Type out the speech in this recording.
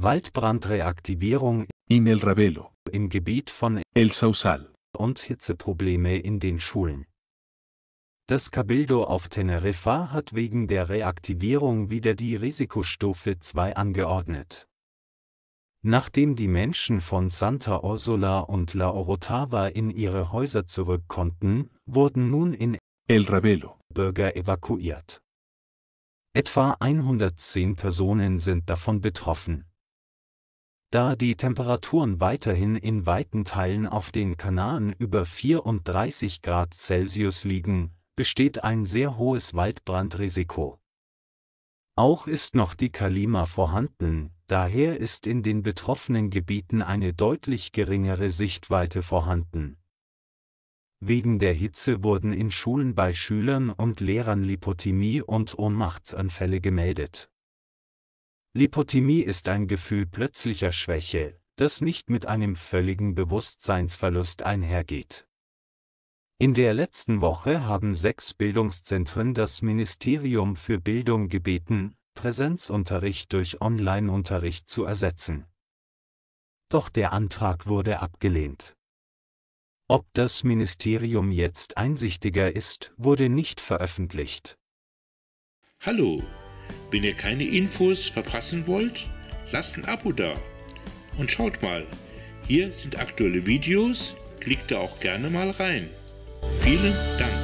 Waldbrandreaktivierung in El Ravelo, im Gebiet von El Sausal und Hitzeprobleme in den Schulen. Das Cabildo auf Teneriffa hat wegen der Reaktivierung wieder die Risikostufe 2 angeordnet. Nachdem die Menschen von Santa Ursula und La Orotava in ihre Häuser zurück konnten, wurden nun in El Ravelo Bürger evakuiert. Etwa 110 Personen sind davon betroffen da die Temperaturen weiterhin in weiten Teilen auf den Kanaren über 34 Grad Celsius liegen, besteht ein sehr hohes Waldbrandrisiko. Auch ist noch die Kalima vorhanden, daher ist in den betroffenen Gebieten eine deutlich geringere Sichtweite vorhanden. Wegen der Hitze wurden in Schulen bei Schülern und Lehrern Lipothymie und Ohnmachtsanfälle gemeldet. Lipothymie ist ein Gefühl plötzlicher Schwäche, das nicht mit einem völligen Bewusstseinsverlust einhergeht. In der letzten Woche haben sechs Bildungszentren das Ministerium für Bildung gebeten, Präsenzunterricht durch Online-Unterricht zu ersetzen. Doch der Antrag wurde abgelehnt. Ob das Ministerium jetzt einsichtiger ist, wurde nicht veröffentlicht. Hallo, wenn ihr keine Infos verpassen wollt, lasst ein Abo da. Und schaut mal, hier sind aktuelle Videos, klickt da auch gerne mal rein. Vielen Dank.